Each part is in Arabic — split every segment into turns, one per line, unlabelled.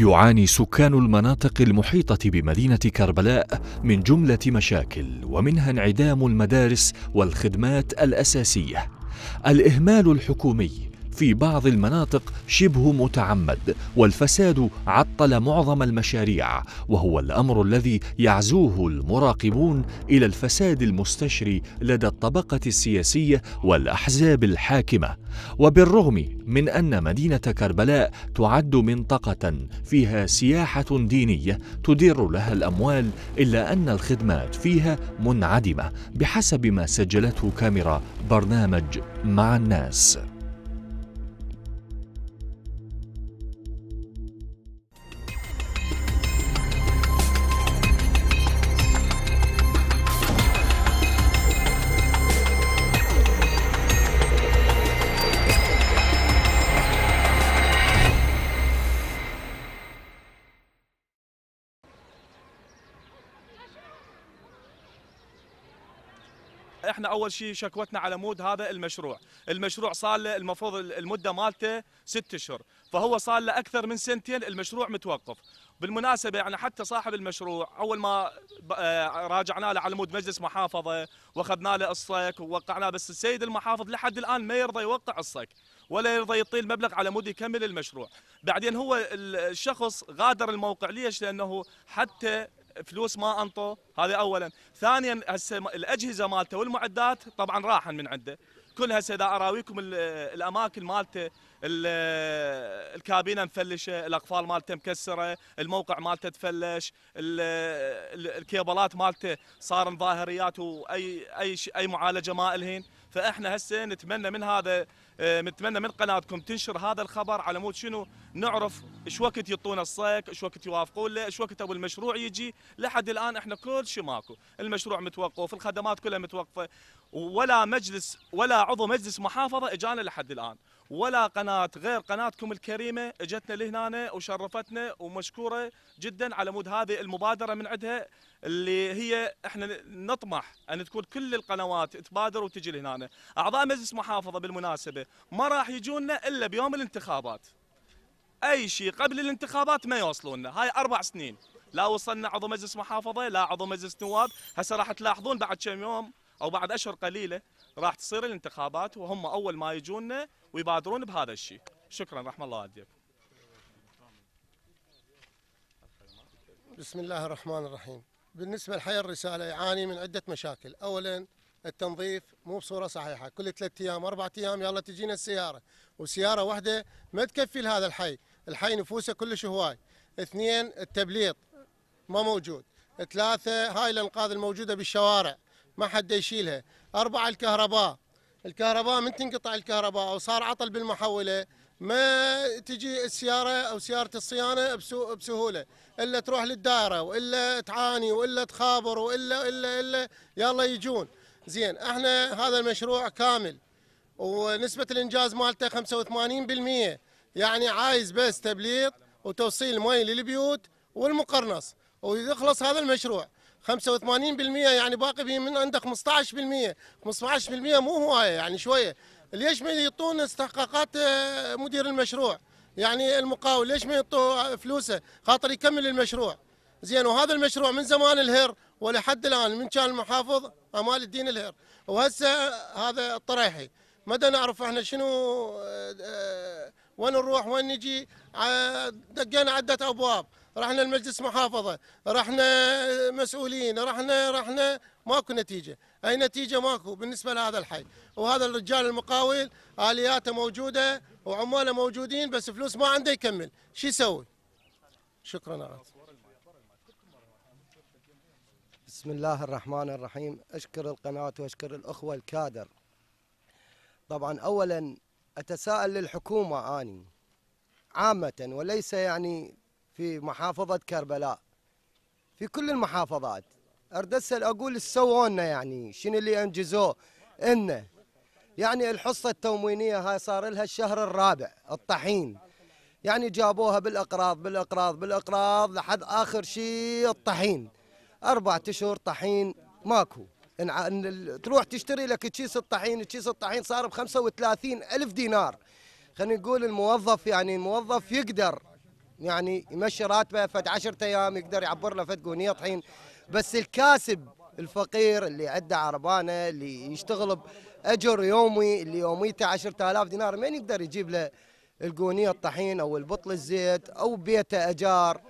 يعاني سكان المناطق المحيطة بمدينة كربلاء من جملة مشاكل ومنها انعدام المدارس والخدمات الأساسية الإهمال الحكومي في بعض المناطق شبه متعمد والفساد عطل معظم المشاريع وهو الامر الذي يعزوه المراقبون الى الفساد المستشري لدى الطبقه السياسيه والاحزاب الحاكمه وبالرغم من ان مدينه كربلاء تعد منطقه فيها سياحه دينيه تدير لها الاموال الا ان الخدمات فيها منعدمه بحسب ما سجلته كاميرا برنامج مع الناس احنا اول شيء شكوتنا على مود هذا المشروع المشروع صار له المفروض المده مالته ست اشهر فهو صار له اكثر من سنتين المشروع متوقف بالمناسبه يعني حتى صاحب المشروع اول ما آه، راجعنا له على مود مجلس محافظه واخذنا له الصك ووقعناه بس السيد المحافظ لحد الان ما يرضى يوقع الصك ولا يرضى يطيل المبلغ على مود يكمل المشروع بعدين هو الشخص غادر الموقع ليش لانه حتى فلوس ما انطوا هذا اولا ثانيا هسه الاجهزه مالته والمعدات طبعا راحن من عنده كل هسه اذا اراويكم الاماكن مالته الكابينه مفلشه، الاقفال مالته مكسره، الموقع مالته تفلش، الكيبلات مالته صار ظاهريات واي اي اي معالجه ما الهن، فاحنا هسه نتمنى من هذا بنتمنى آه، من قناتكم تنشر هذا الخبر على مود شنو نعرف ايش وقت يعطونا الصك ايش وقت يوافقون له ايش وقت ابو المشروع يجي لحد الان احنا كل شيء ماكو المشروع متوقف الخدمات كلها متوقفه ولا مجلس ولا عضو مجلس محافظه اجانا لحد الان ولا قناه غير قناتكم الكريمه اجتنا لهنا وشرفتنا ومشكوره جدا على مود هذه المبادره من عندها اللي هي احنا نطمح ان تكون كل القنوات تبادر وتجي لهنا اعضاء مجلس محافظه بالمناسبه ما راح يجونا الا بيوم الانتخابات اي شيء قبل الانتخابات ما يوصلونا هاي اربع سنين لا وصلنا عضو مجلس محافظه لا عضو مجلس نواب هسه راح تلاحظون بعد كم يوم او بعد اشهر قليله راح تصير الانتخابات وهم اول ما يجونا ويبادرون بهذا الشيء شكرا رحم الله والديك
بسم الله الرحمن الرحيم بالنسبة لحي الرسالة يعاني من عدة مشاكل أولا التنظيف مو بصورة صحيحة كل ثلاثة أيام أربعة أيام يلا تجينا السيارة وسيارة واحدة ما تكفي لهذا الحي الحي نفوسه كلش هواي اثنين التبليط ما موجود ثلاثة هاي الأنقاذ الموجودة بالشوارع ما حد يشيلها أربعة الكهرباء الكهرباء من تنقطع الكهرباء او صار عطل بالمحوله ما تجي السياره او سياره الصيانه بسهوله الا تروح للدائره والا تعاني والا تخابر والا الا الا يلا يجون زين احنا هذا المشروع كامل ونسبه الانجاز مالته 85% يعني عايز بس تبليط وتوصيل مي للبيوت والمقرنص ويخلص هذا المشروع 85% يعني باقي بي من عندك 15% 15% مو هوايه يعني شويه ليش ما يعطون استحقاقات آه، مدير المشروع يعني المقاول ليش ما يعطوا فلوسه خاطر يكمل المشروع زين وهذا المشروع من زمان الهير ولحد الان من كان المحافظ امال الدين الهير وهسه هذا الطريحي مدى نعرف احنا شنو آه، آه، وين نروح وين نجي دقينا عده ابواب رحنا المجلس محافظه رحنا مسؤولين رحنا رحنا ماكو نتيجه اي نتيجه ماكو بالنسبه لهذا الحي وهذا الرجال المقاول الياته موجوده وعماله موجودين بس فلوس ما عنده يكمل شو يسوي
شكرا عاد.
بسم الله الرحمن الرحيم أشكر القناة وأشكر الأخوة الكادر طبعا أولا أتساءل للحكومة أني عامة وليس يعني في محافظة كربلاء في كل المحافظات أرد أسأل أقول سوونا يعني شنو اللي أنجزوه إنه يعني الحصة التموينية هاي صار لها الشهر الرابع الطحين يعني جابوها بالأقراض بالأقراض بالأقراض لحد آخر شيء الطحين أربعة أشهر طحين ماكو إن تروح تشتري لك كيس الطحين كيس الطحين صار ب 35 ألف دينار خلينا نقول الموظف يعني الموظف يقدر يعني يمشي راتبه فد 10 ايام يقدر يعبر له فد قونيه طحين بس الكاسب الفقير اللي عنده عربانه اللي يشتغل باجر يومي اللي يوميته 10000 دينار من يقدر يجيب له القونيه الطحين او البطل الزيت او بيته اجار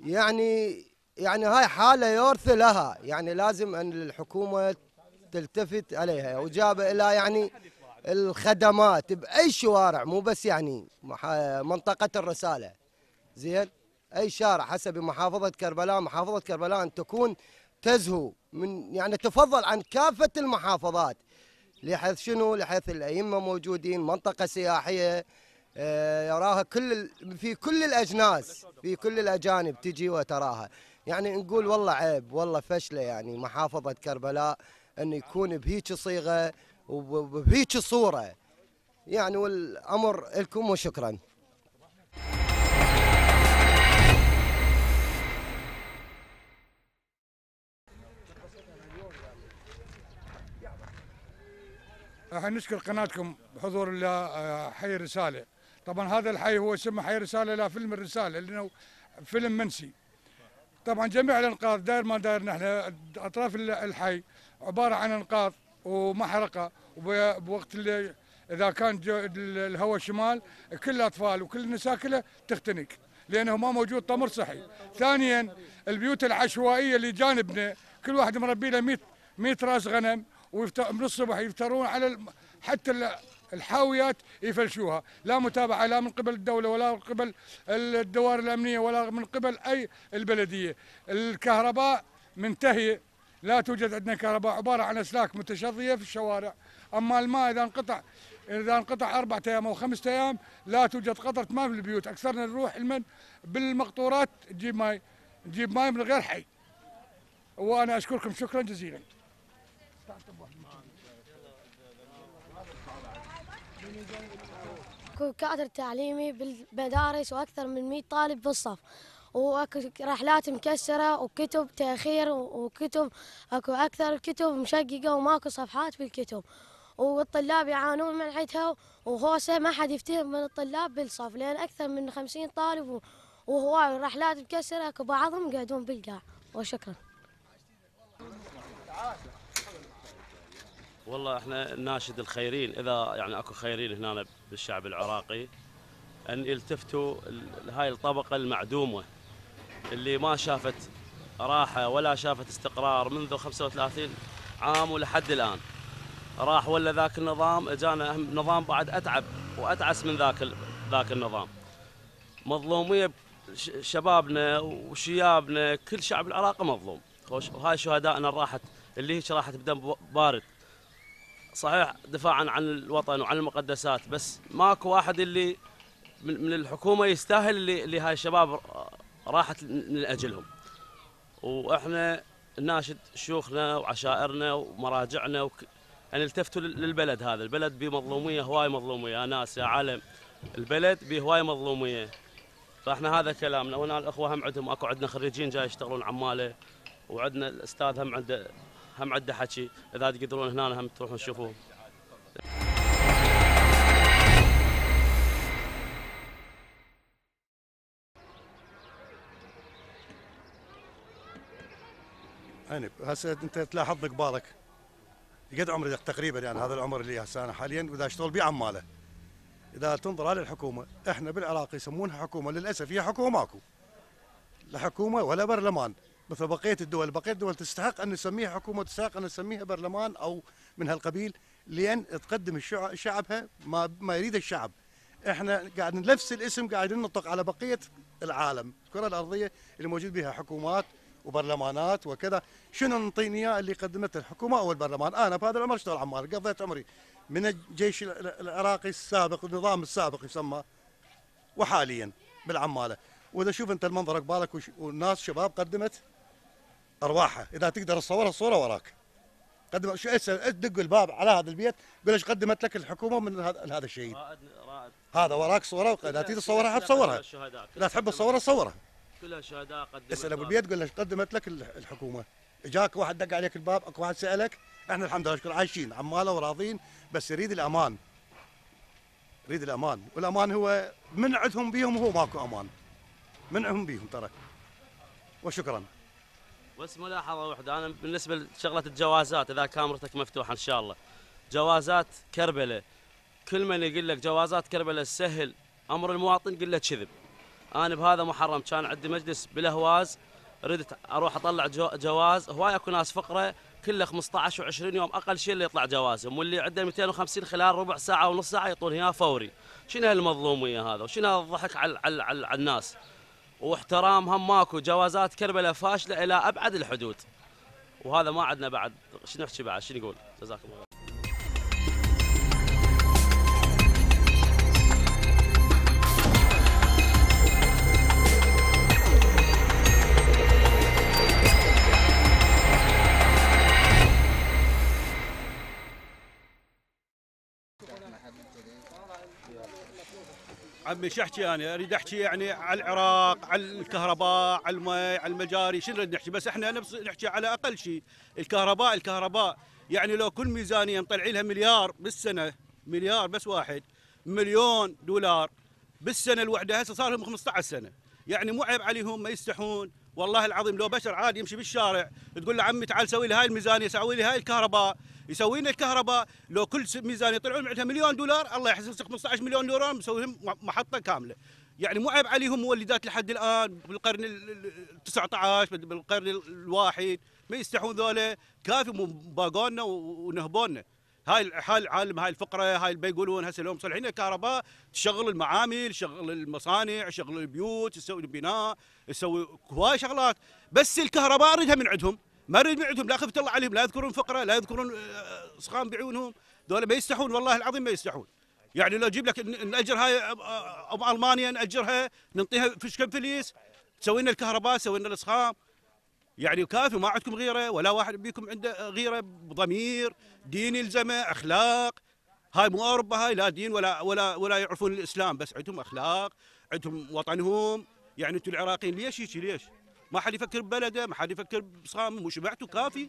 يعني يعني هاي حاله يورث لها يعني لازم ان الحكومه تلتفت عليها وجاب الى يعني الخدمات باي شوارع مو بس يعني منطقه الرساله زين اي شارع حسب محافظه كربلاء محافظه كربلاء ان تكون تزهو من يعني تفضل عن كافه المحافظات لحيث شنو لحيث الائمه موجودين منطقه سياحيه آه، يراها كل في كل الاجناس في كل الاجانب تجي وتراها يعني نقول والله عيب والله فشله يعني محافظه كربلاء انه يكون بهيك صيغه وبهيك صوره يعني والامر لكم وشكرا
احنا نشكر قناتكم بحضور آه، حي الرساله طبعا هذا الحي هو يسمى حي الرساله لا فيلم الرساله لانه فيلم منسي طبعا جميع الانقاض داير ما داير نحن اطراف الحي عباره عن انقاض ومحرقه وبوقت اذا كان الهواء شمال كل الاطفال وكل النساء كلها تختنق لانه ما موجود تمر صحي. ثانيا البيوت العشوائيه اللي جانبنا كل واحد مربي له 100 100 راس غنم من الصبح يفترون على حتى الحاويات يفلشوها لا متابعة لا من قبل الدولة ولا من قبل الدوائر الأمنية ولا من قبل أي البلدية الكهرباء منتهية لا توجد عندنا كهرباء عباره عن اسلاك متشظيه في الشوارع اما الماء اذا انقطع اذا انقطع اربعة ايام او خمسة ايام لا توجد قطره ماء في البيوت اكثرنا نروح لمن بالمقطورات نجيب ماي نجيب ماي من غير حي وانا اشكركم
شكرا جزيلا كادر تعليمي بالمدارس واكثر من 100 طالب بالصف ورحلات مكسرة وكتب تأخير وكتب أكو أكثر كتب مشققة وماكو صفحات في الكتب والطلاب يعانون من عدها وهوسة ما حد يفتهم من الطلاب بالصف لأن أكثر من خمسين طالب وهواي رحلات مكسرة أكو بعضهم قاعدون بالقاع وشكرا
والله احنا ناشد الخيرين اذا يعني اكو خيرين هنا بالشعب العراقي ان يلتفتوا هاي الطبقه المعدومه اللي ما شافت راحة ولا شافت استقرار منذ 35 عام ولحد الآن راح ولا ذاك النظام اجانا نظام بعد اتعب واتعس من ذاك ذاك النظام مظلوميه شبابنا وشيابنا كل شعب العراق مظلوم خوش وهاي شهدائنا راحت اللي هيك راحت بدم بارد صحيح دفاعا عن الوطن وعن المقدسات بس ماكو واحد اللي من الحكومه يستاهل اللي هاي الشباب راحت من اجلهم واحنا ناشد شيوخنا وعشائرنا ومراجعنا وك... يعني التفتوا للبلد هذا، البلد مظلوميه هواي مظلوميه، ناس يا عالم البلد هواي مظلوميه. فاحنا هذا كلامنا وانا الاخوه هم عندهم اكو عندنا خريجين جاي يشتغلون عماله وعندنا الاستاذ هم عنده هم عنده حكي اذا تقدرون هنا هم تروحون تشوفوه.
يعني هسه انت تلاحظ قبالك قد عمري تقريبا يعني هذا العمر اللي هسه انا حاليا واذا اشتغل بعماله عماله اذا تنظر على الحكومه احنا بالعراق يسمونها حكومه للاسف هي حكومه ماكو لا حكومه ولا برلمان مثل بقيه الدول بقيه الدول تستحق ان نسميها حكومه تستحق ان نسميها برلمان او من هالقبيل لان تقدم شعبها ما ما يريد الشعب احنا قاعد نفس الاسم قاعدين ننطق على بقيه العالم الكره الارضيه اللي موجود بها حكومات وبرلمانات وكذا شنو نعطيني اياه اللي قدمته الحكومه او البرلمان انا بهذا العمر اشتغل عمال قضيت عمري من الجيش العراقي السابق النظام السابق يسمى وحاليا بالعماله واذا شوف انت المنظر قبالك والناس شباب قدمت ارواحها اذا تقدر تصورها الصوره وراك قدم شو اسال دق الباب على هذا البيت قول ايش قدمت لك الحكومه من هذا الشيء رائد رائد هذا وراك صوره اذا تريد تصورها تصورها لا تحب تصورها صورها
كلها شهداء قدمت اسال ابو
البيت قول له قدمت لك الحكومه جاك واحد دق عليك الباب اكو واحد سالك احنا الحمد لله شكرا عايشين عماله وراضين بس يريد الامان يريد الامان والامان هو من عندهم بيهم هو ماكو امان منعهم بيهم ترى وشكرا
بس ملاحظه واحده انا بالنسبه لشغله الجوازات اذا كاميرتك مفتوحه ان شاء الله جوازات كربله كل من يقول لك جوازات كربله سهل امر المواطن قل له كذب انا بهذا محرم كان عندي مجلس بالاهواز ردت اروح اطلع جو جواز هواي اكو ناس فقره كله 15 و20 يوم اقل شيء اللي يطلع جوازهم واللي عنده 250 خلال ربع ساعه ونص ساعه يطول هنا فوري شنو هالمظلوميه هذا وشنو هالضحك على على على, على الناس واحترام هم ماكو جوازات كربلاء فاشله الى ابعد الحدود وهذا ما عندنا بعد شنو نحكي بعد شنو نقول جزاكم الله
عمي شو احكي انا؟ يعني، اريد احكي يعني على العراق، على الكهرباء، على المي، على المجاري، شو نريد نحكي؟ بس احنا نحكي على اقل شيء، الكهرباء الكهرباء يعني لو كل ميزانيه مطلعين لها مليار بالسنه، مليار بس واحد، مليون دولار بالسنه الوحده هسه صار لهم 15 سنه، يعني مو عيب عليهم ما يستحون والله العظيم لو بشر عادي يمشي بالشارع تقول له عمي تعال سوي لي هاي الميزانيه سوي لي هاي الكهرباء يسوي لنا الكهرباء لو كل ميزانيه يطلعون عندها مليون دولار الله يحسن 15 مليون دولار مسوي لهم محطه كامله يعني مو عيب عليهم مولدات لحد الان بالقرن ال 19 بالقرن الواحد ما يستحون ذولا كافي باقونا ونهبونا هاي حال عالم هاي الفقره هاي اللي بيقولون هسه اليوم مصلحين الكهرباء تشغل المعامل شغل المصانع شغل البيوت تسوي البناء تسوي هواي شغلات بس الكهرباء اريدها من عندهم ما اريد من عندهم لا خفت الله عليهم لا يذكرون فقره لا يذكرون آه، صخام بعيونهم دول ما يستحون والله العظيم ما يستحون يعني لو اجيب لك ناجر هاي ابو المانيا ناجرها نعطيها فيش كم فليس تسوي لنا الكهرباء تسوي لنا الاسخام يعني كافي ما عندكم غيره ولا واحد بيكم عنده غيره بضمير دين يلزمه اخلاق هاي مو اوروبا هاي لا دين ولا ولا ولا يعرفون الاسلام بس عندهم اخلاق عندهم وطنهم يعني انتم العراقيين ليش هيك ليش؟ ما حد يفكر ببلده ما حد يفكر بصام مو شبعتوا كافي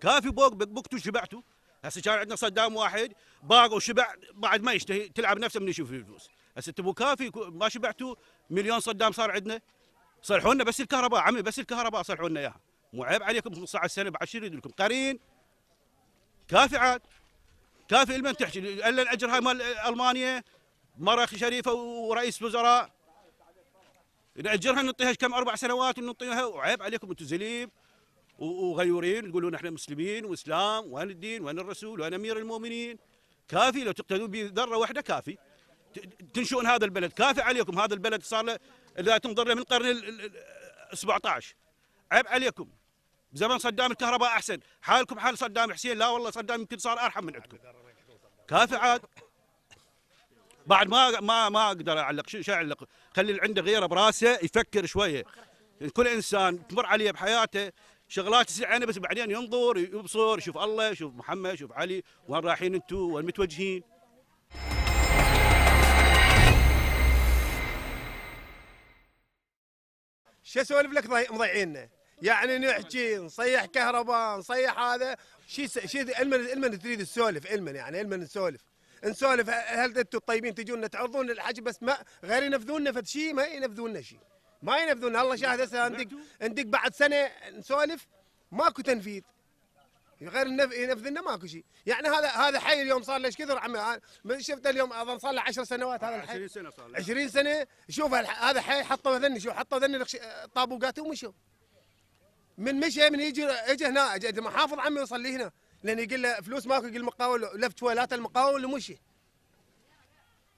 كافي بوق بقبقتوا شبعتوا هسه كان عندنا صدام واحد باق وشبع بعد ما يشتهي تلعب نفسه من يشوف الفلوس هسه تبوا كافي ما شبعتوا مليون صدام صار عندنا صلحوا لنا بس الكهرباء عمي بس الكهرباء صلحوا لنا اياها وعيب عليكم 15 سنه ب 10 يريد لكم قرين كافي عاد كافي لمن تحكي الا الاجر هاي مال المانيا مرخ شريفه ورئيس وزراء ناجرها نعطيها كم اربع سنوات ونعطيها وعيب عليكم انتم زليب وغيورين تقولون احنا مسلمين واسلام وين الدين وين الرسول وين امير المؤمنين كافي لو تقتدون بذره واحده كافي تنشئون هذا البلد كافي عليكم هذا البلد صار له لا تنظر له من القرن ال 17 عيب عليكم بزمن صدام الكهرباء احسن حالكم حال صدام حسين لا والله صدام يمكن صار ارحم من عندكم كافي عاد بعد ما ما ما اقدر اعلق شو اعلق خلي اللي عنده غيره براسه يفكر شويه كل انسان تمر عليه بحياته شغلات يصير عينه بس بعدين ينظر يبصر يشوف الله يشوف محمد يشوف علي وين رايحين انتم وين متوجهين
شو اسولف لك مضيعيننا يعني نحكي نصيح كهرباء نصيح هذا شيء شي المن المن تريد تسولف المن يعني المن نسولف نسولف هل انتم الطيبين تجون تعرضون الحج بس ما غير ينفذون فد شيء ما ينفذون شيء ما ينفذون الله شاهد هسه عندك عندك بعد سنه نسولف ماكو تنفيذ غير ينفذ لنا ماكو شيء، يعني هذا هذا حي اليوم صار له ايش كثر عمي شفته اليوم اظن صار له 10 سنوات هذا الحي 20 سنه صار له 20 سنه شوف هذا حي حطوا ذني شو حطوا ذني طابوقات ومشوا من مشى من يجي اجى هنا اجى محافظ عمي يصلي هنا لان يقول له فلوس ماكو يقول المقاول لف شويلات المقاول ومشي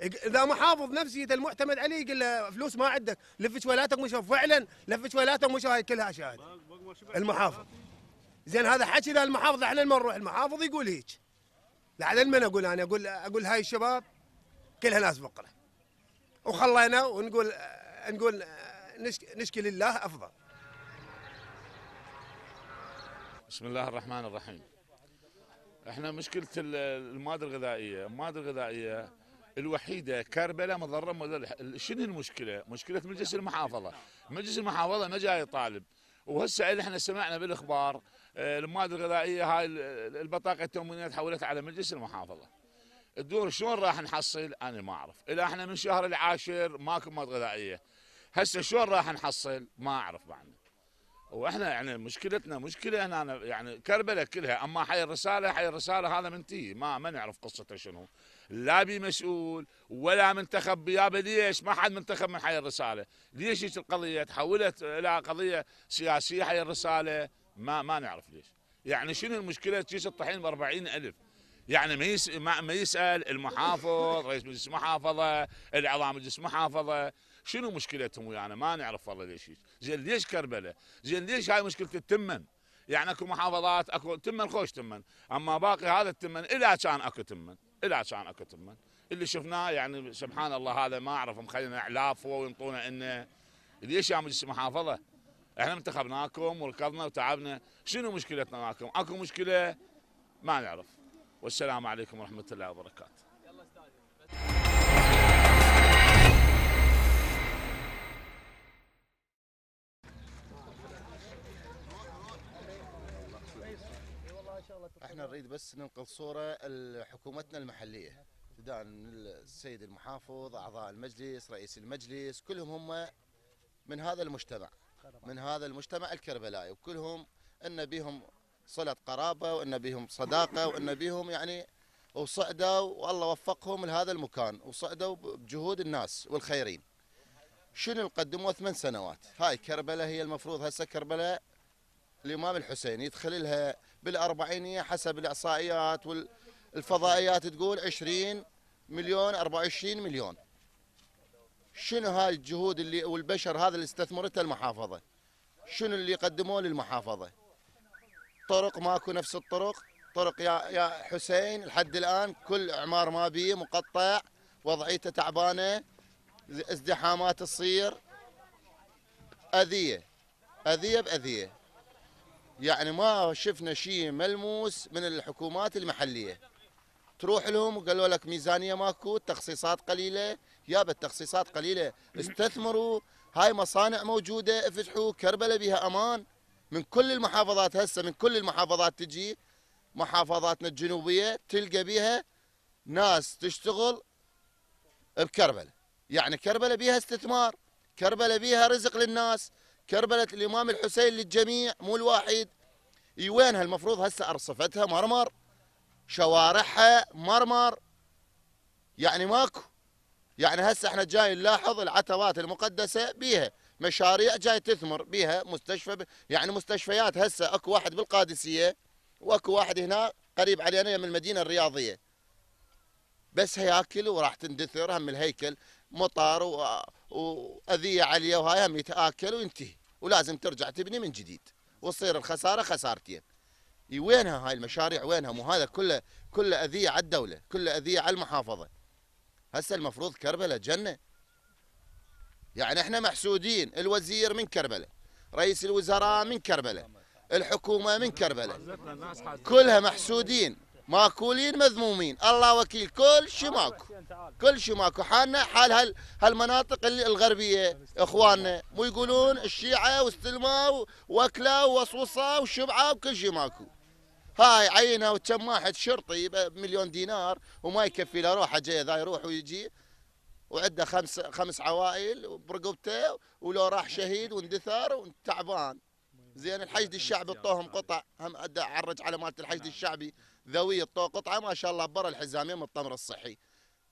اذا محافظ اذا المعتمد عليه يقول له فلوس ما عندك لف شويلاتك مشى فعلا لف ولاتك مشى هاي كلها شاهد المحافظ زين هذا حكي ذا المحافظ احنا لما نروح المحافظ يقول هيك لعل من اقول انا اقول اقول هاي الشباب كلها ناس فقره وخلينا ونقول نقول نشكي لله افضل
بسم الله الرحمن الرحيم احنا مشكله المواد الغذائيه المواد الغذائيه الوحيده كربلاء مضره شنو المشكله مشكله مجلس المحافظه مجلس المحافظه ما جاي طالب وهسه احنا سمعنا بالاخبار آه، المواد الغذائيه هاي البطاقه التموينيه تحولت على مجلس المحافظه الدور شلون راح نحصل انا ما اعرف الى احنا من شهر العاشر ماكو مواد غذائيه هسه شلون راح نحصل ما اعرف بعد واحنا يعني مشكلتنا مشكله هنا يعني كربلاء كلها اما حي الرساله حي الرساله هذا منتهي ما ما نعرف قصته شنو لا بي مسؤول ولا منتخب بيابه ليش ما حد منتخب من حي الرساله ليش هيك القضيه تحولت الى قضيه سياسيه حي الرساله ما ما نعرف ليش يعني شنو المشكله تجيش الطحين ب 40000 يعني ما يسأل, ما يسأل المحافظ رئيس مجلس المحافظة الإعضاء مجلس المحافظة شنو مشكلتهم ويانا يعني ما نعرف والله ليش زين ليش كربلاء زين ليش هاي مشكله التمن يعني اكو محافظات اكو تمن خوش تمن اما باقي هذا التمن الا كان اكو تمن الا كان اكو تمن اللي شفناه يعني سبحان الله هذا ما اعرف مخلينا اعلاف هو وينطونا انه ليش يا مجلس محافظه احنا انتخبناكم وركضنا وتعبنا شنو مشكلتنا معكم اكو مشكله ما نعرف والسلام عليكم ورحمه الله وبركاته
احنا نريد بس ننقل صوره لحكومتنا المحليه ابتداء من السيد المحافظ اعضاء المجلس رئيس المجلس كلهم هم من هذا المجتمع من هذا المجتمع الكربلائي وكلهم ان بيهم صله قرابه وان بيهم صداقه وان بيهم يعني وصعدوا والله وفقهم لهذا المكان وصعدوا بجهود الناس والخيرين شنو قدموا ثمان سنوات هاي كربلاء هي المفروض هسه كربلاء الامام الحسين يدخل لها بالأربعينية حسب الإحصائيات والفضائيات تقول 20 مليون 24 مليون شنو هاي الجهود اللي والبشر هذا اللي استثمرته المحافظة شنو اللي قدموه للمحافظة طرق ماكو نفس الطرق طرق يا يا حسين لحد الآن كل إعمار ما بيه مقطع وضعيته تعبانة ازدحامات تصير أذية أذية بأذية يعني ما شفنا شيء ملموس من الحكومات المحليه تروح لهم وقالوا لك ميزانيه ماكو تخصيصات قليله يا التخصيصات قليله استثمروا هاي مصانع موجوده افتحوا كربله بها امان من كل المحافظات هسه من كل المحافظات تجي محافظاتنا الجنوبيه تلقى بها ناس تشتغل بكربله يعني كربله بها استثمار كربله بها رزق للناس كربلة الإمام الحسين للجميع مو الواحد اي وينها المفروض هسه أرصفتها مرمر شوارعها مرمر يعني ماكو يعني هسه احنا جاي نلاحظ العتبات المقدسة بيها مشاريع جاي تثمر بيها مستشفى ب... يعني مستشفيات هسه اكو واحد بالقادسية واكو واحد هنا قريب علينا من المدينة الرياضية بس هياكل وراح تندثر هم الهيكل مطار واذيه عليه وهاي هم يتاكل وينتهي ولازم ترجع تبني من جديد وتصير الخساره خسارتين وينها هاي المشاريع وينها مو هذا كله كله اذيه على الدوله كله اذيه على المحافظه هسه المفروض كربلاء جنه يعني احنا محسودين الوزير من كربلاء رئيس الوزراء من كربلاء الحكومه من كربلاء كلها محسودين ماكولين مذمومين الله وكيل كل شيء ماكو كل شيء ماكو حالنا حال هال هالمناطق الغربيه اخواننا مو يقولون الشيعه واستلموا واكلا ووصوصه وشبعه وكل شيء ماكو هاي عينه وكم واحد شرطي بمليون دينار وما يكفي له روحه جاي ذا يروح ويجي وعنده خمس خمس عوائل برقبته ولو راح شهيد واندثر وتعبان زين الحشد الشعبي طوهم قطع هم عرج على مالت الحشد نعم. الشعبي ذوي قطعه ما شاء الله برا الحزام يم التمر الصحي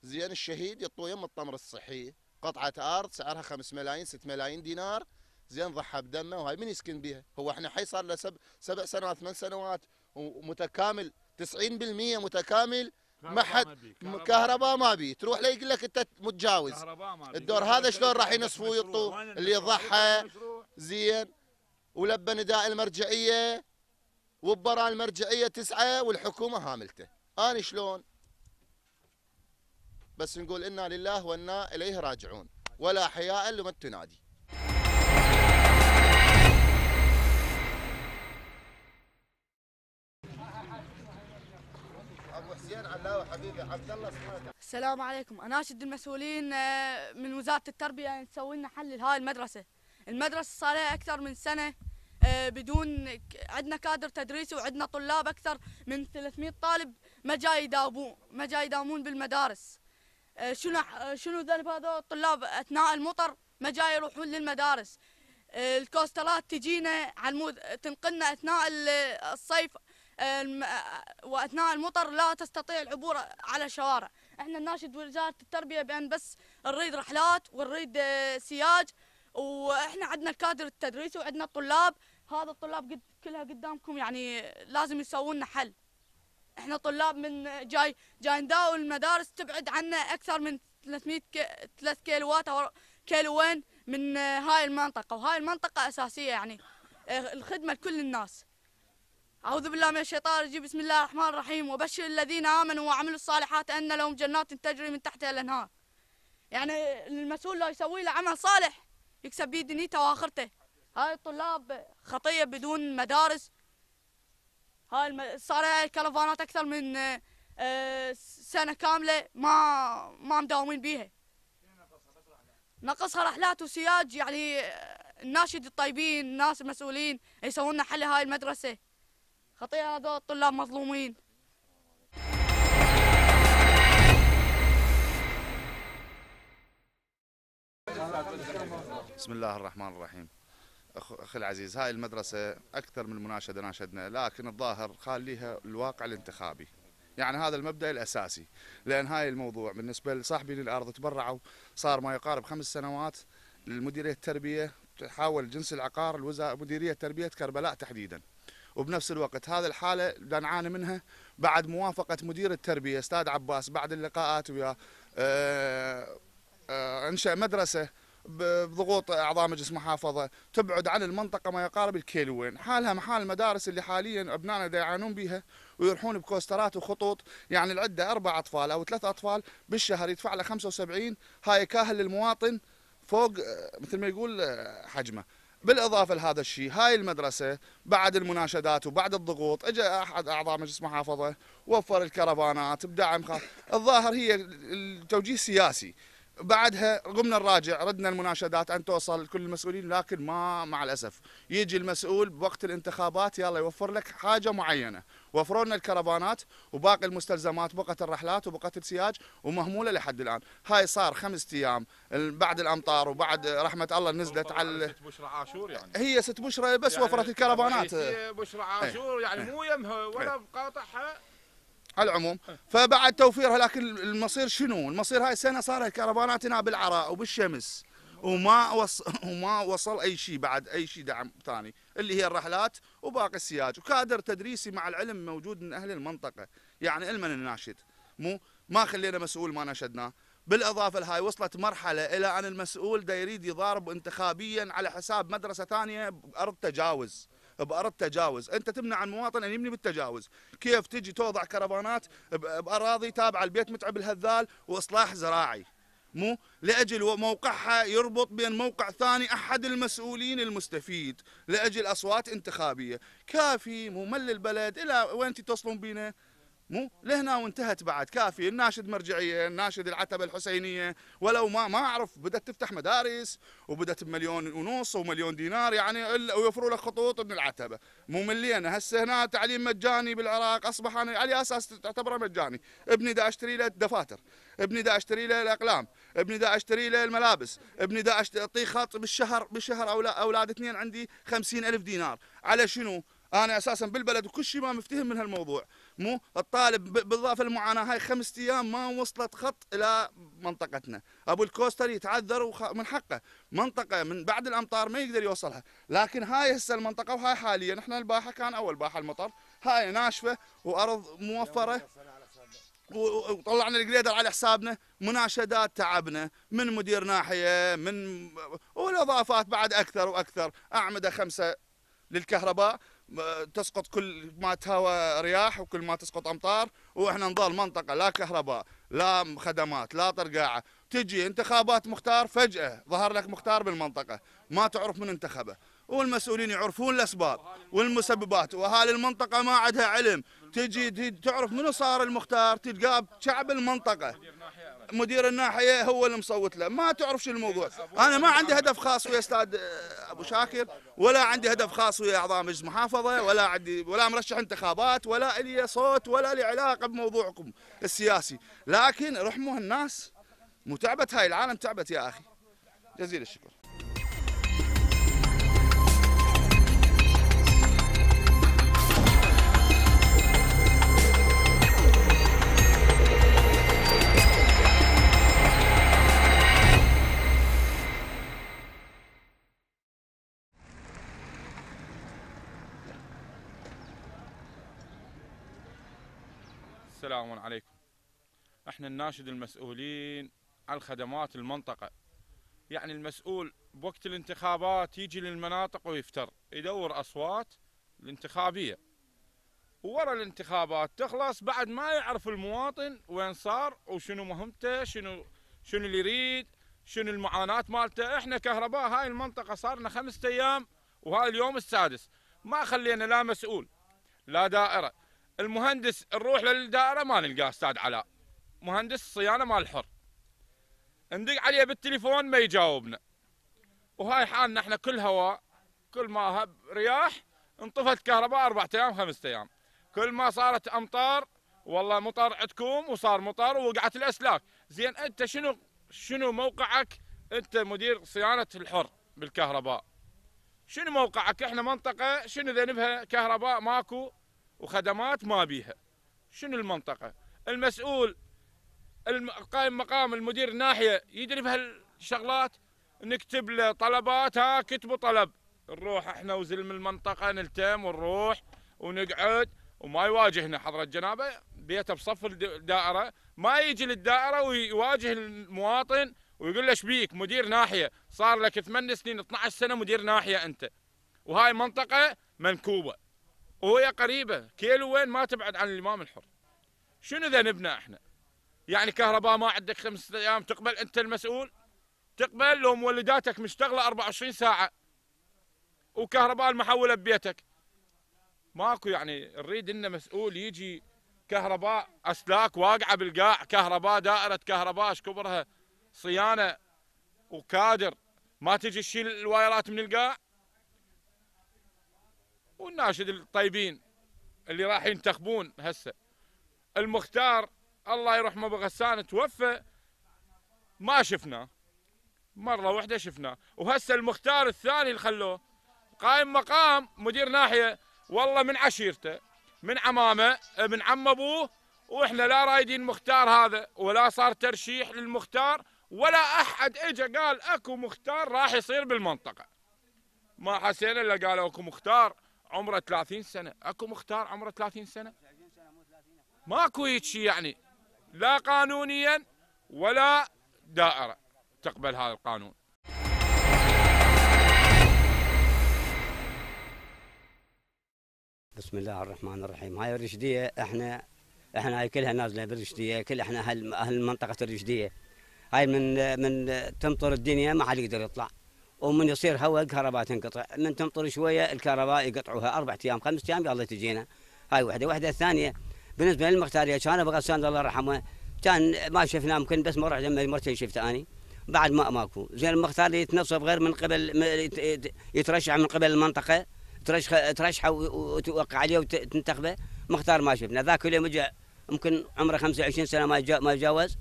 زين الشهيد يطوى يم التمر الصحي قطعه ارض سعرها 5 ملايين 6 ملايين دينار زين ضحى بدمه وهاي من يسكن بها هو احنا حي صار له سب... سبع سنوات ثمان سنوات ومتكامل 90% متكامل ما حد كهرباء ما بي تروح له يقول لك انت متجاوز كهرباء ما بي الدور هذا شلون راح ينصفوه ويطوه اللي ضحى زين ولبى نداء المرجعيه وببرا المرجعية تسعة والحكومة هاملته أنا شلون بس نقول إنا لله وإنا إليه راجعون ولا حياء لمن تنادي
السلام عليكم اناشد المسؤولين آه، من وزاره التربيه ان يعني تسوي لنا حل لهاي المدرسه المدرسه صار لها اكثر من سنه آه، بدون عندنا كادر تدريسي وعندنا طلاب اكثر من 300 طالب ما جاي يداومون ما جاي يداومون بالمدارس آه، شنو آه، شنو ذنب هذول الطلاب اثناء المطر ما جاي يروحون للمدارس الكوسترات تجينا على تنقلنا اثناء الصيف واثناء المطر لا تستطيع العبور على الشوارع احنا نناشد وزاره التربيه بان بس نريد رحلات ونريد سياج واحنا عندنا الكادر التدريسي وعندنا الطلاب هذا الطلاب قد كلها قدامكم يعني لازم يسوون لنا حل احنا طلاب من جاي جاي نداول المدارس تبعد عنا اكثر من 300 كي 3 كيلوات او كيلوين من هاي المنطقه وهاي المنطقه اساسيه يعني آه، الخدمه لكل الناس أعوذ بالله من الشيطان الرجيم بسم الله الرحمن الرحيم وبشر الذين آمنوا وعملوا الصالحات أن لهم جنات تجري من تحتها الأنهار يعني المسؤول لو يسوي له عمل صالح يكسب به دنيته وآخرته هاي الطلاب خطية بدون مدارس هاي صار الكرفانات أكثر من آه، سنة كاملة ما ما مداومين بيها نقصها رحلات وسياج يعني آه، الناشد الطيبين الناس المسؤولين يسوون لنا حل هاي المدرسة خطية هذول الطلاب مظلومين
بسم الله الرحمن الرحيم اخي العزيز هاي المدرسه اكثر من مناشده ناشدنا لكن الظاهر خاليها الواقع الانتخابي يعني هذا المبدا الاساسي لان هاي الموضوع بالنسبه لصاحبي للارض تبرعوا صار ما يقارب خمس سنوات المديريه التربيه تحاول جنس العقار الوزارة مديريه تربيه كربلاء تحديدا وبنفس الوقت هذه الحاله بدنا نعاني منها بعد موافقه مدير التربيه استاذ عباس بعد اللقاءات ويا آه، آه، انشا مدرسه بضغوط اعضاء مجلس محافظه تبعد عن المنطقه ما يقارب الكيلوين حالها محال المدارس اللي حاليا ابنائنا يعانون بها ويروحون بكوسترات وخطوط يعني العده اربع اطفال او ثلاث اطفال بالشهر يدفع له 75 هاي كاهل للمواطن فوق آه، مثل ما يقول آه، حجمه بالاضافه لهذا الشيء هاي المدرسه بعد المناشدات وبعد الضغوط اجى احد اعضاء مجلس محافظه وفر الكرفانات بدعم خاص الظاهر هي التوجيه سياسي بعدها قمنا نراجع ردنا المناشدات ان توصل لكل المسؤولين لكن ما مع الاسف يجي المسؤول بوقت الانتخابات يلا يوفر لك حاجه معينه وفروا لنا الكرفانات وباقي المستلزمات بقت الرحلات وبقت السياج ومهموله لحد الان هاي صار خمسة ايام بعد الامطار وبعد رحمه الله نزلت على ست بشرى عاشور يعني هي ست بشرى بس يعني وفرت الكرفانات
بشرى إيه. عاشور يعني مو يمها ولا بقاطعها إيه.
على العموم إيه. فبعد توفيرها لكن المصير شنو؟ المصير هاي السنه صارت هنا بالعراء وبالشمس وما وصل وما وصل اي شيء بعد اي شيء دعم ثاني اللي هي الرحلات وباقي السياج وكادر تدريسي مع العلم موجود من اهل المنطقه يعني المن الناشد مو ما خلينا مسؤول ما نشدناه بالاضافه لهاي وصلت مرحله الى ان المسؤول دا يريد يضارب انتخابيا على حساب مدرسه ثانيه بارض تجاوز بارض تجاوز انت تمنع المواطن ان يبني بالتجاوز كيف تجي توضع كرفانات باراضي تابعه لبيت متعب الهذال واصلاح زراعي مو لاجل موقعها يربط بين موقع ثاني احد المسؤولين المستفيد لاجل اصوات انتخابيه كافي ممل البلد الى وين توصلون بينا مو لهنا وانتهت بعد كافي الناشد مرجعيه الناشد العتبه الحسينيه ولو ما ما اعرف بدات تفتح مدارس وبدات بمليون ونص ومليون دينار يعني ويوفروا لك خطوط من العتبه مملين هسه هنا تعليم مجاني بالعراق اصبح انا على اساس تعتبره مجاني ابني دا اشتري له الدفاتر ابني دا اشتري له الاقلام ابني دا اشتري له الملابس ابني دا اعطيه خط بالشهر بالشهر اولاد اثنين عندي خمسين الف دينار على شنو انا اساسا بالبلد وكل شيء ما مفتهم من هالموضوع مو الطالب بالضافه للمعاناه هاي خمسة ايام ما وصلت خط الى منطقتنا ابو الكوستر يتعذر من حقه منطقه من بعد الامطار ما يقدر يوصلها لكن هاي هسه المنطقه وهاي حاليا احنا الباحه كان اول باحه المطر هاي ناشفه وارض موفره وطلعنا الجريدر على حسابنا مناشدات تعبنا من مدير ناحيه من والاضافات بعد اكثر واكثر اعمده خمسه للكهرباء تسقط كل ما تهوى رياح وكل ما تسقط امطار واحنا نظل منطقه لا كهرباء لا خدمات لا طرقاعه تجي انتخابات مختار فجاه ظهر لك مختار بالمنطقه ما تعرف من انتخبه والمسؤولين يعرفون الاسباب والمسببات واهالي المنطقه ما عندها علم تجي تعرف منو صار المختار تلقاه شعب المنطقه مدير الناحيه هو اللي مصوت له ما تعرف شو الموضوع انا ما عندي هدف خاص ويا استاذ آه، ابو شاكر ولا عندي هدف خاص ويا اعضاء مجلس محافظه ولا عندي ولا مرشح انتخابات ولا لي صوت ولا لي علاقه بموضوعكم السياسي لكن رحموا الناس متعبت هاي العالم تعبت يا اخي جزيل الشكر
سلام عليكم احنا نناشد المسؤولين على خدمات المنطقة يعني المسؤول بوقت الانتخابات يجي للمناطق ويفتر يدور أصوات الانتخابية وورا الانتخابات تخلص بعد ما يعرف المواطن وين صار وشنو مهمته شنو شنو اللي يريد شنو المعاناة مالته احنا كهرباء هاي المنطقة صارنا خمسة ايام وهاي اليوم السادس ما خلينا لا مسؤول لا دائرة المهندس نروح للدائره ما نلقاه استاذ علاء مهندس الصيانه مال الحر ندق عليه بالتليفون ما يجاوبنا وهاي حالنا احنا كل هواء كل ما هب رياح انطفت كهرباء اربع ايام خمس ايام كل ما صارت امطار والله مطر عندكم وصار مطر ووقعت الاسلاك زين انت شنو شنو موقعك انت مدير صيانه الحر بالكهرباء شنو موقعك احنا منطقه شنو ذنبها كهرباء ماكو وخدمات ما بيها شنو المنطقة المسؤول القائم مقام المدير الناحية يدري بهالشغلات نكتب له طلبات ها كتبوا طلب نروح احنا وزلم المنطقة نلتم ونروح ونقعد وما يواجهنا حضرة الجنابة بيته بصف الدائرة ما يجي للدائرة ويواجه المواطن ويقول له ايش بيك مدير ناحية صار لك 8 سنين 12 سنة مدير ناحية انت وهاي منطقة منكوبة وهي قريبة كيلو وين ما تبعد عن الإمام الحر شنو ذنبنا احنا يعني كهرباء ما عندك خمسة أيام تقبل أنت المسؤول تقبل لو مولداتك مشتغلة 24 ساعة وكهرباء المحولة ببيتك ماكو يعني نريد إنه مسؤول يجي كهرباء أسلاك واقعة بالقاع كهرباء دائرة كهرباء كبرها صيانة وكادر ما تجي تشيل الوايرات من القاع والناشد الطيبين اللي راح ينتخبون هسه المختار الله يرحمه بغسان توفى ما شفناه مره واحده شفناه وهسه المختار الثاني اللي خلوه قائم مقام مدير ناحيه والله من عشيرته من عمامه من عم ابوه واحنا لا رايدين مختار هذا ولا صار ترشيح للمختار ولا احد اجى قال اكو مختار راح يصير بالمنطقه ما حسينا الا قالوا اكو مختار عمره 30 سنه اكو مختار عمره 30 سنه ماكو هيك شيء يعني لا قانونيا ولا دائره تقبل هذا القانون
بسم الله الرحمن الرحيم هاي الرشديه احنا احنا هاي كلها نازله بالرشديه كل احنا اهل منطقه الرشديه هاي من من تمطر الدنيا ما حد يقدر يطلع ومن يصير هواء الكهرباء تنقطع من تمطر شويه الكهرباء يقطعوها اربع ايام خمس ايام يلا تجينا هاي واحده واحده الثانيه بالنسبه للمختاريه كان ابو غسان الله يرحمه كان ما شفناه ممكن بس مره لما مرتين شفته اني بعد ما ماكو زين المختار يتنصب غير من قبل يترشح من قبل المنطقه ترشح ترشحه وتوقع عليه وتنتخبه مختار ما شفنا ذاك اليوم اجى يمكن عمره 25 سنه ما ما جاوز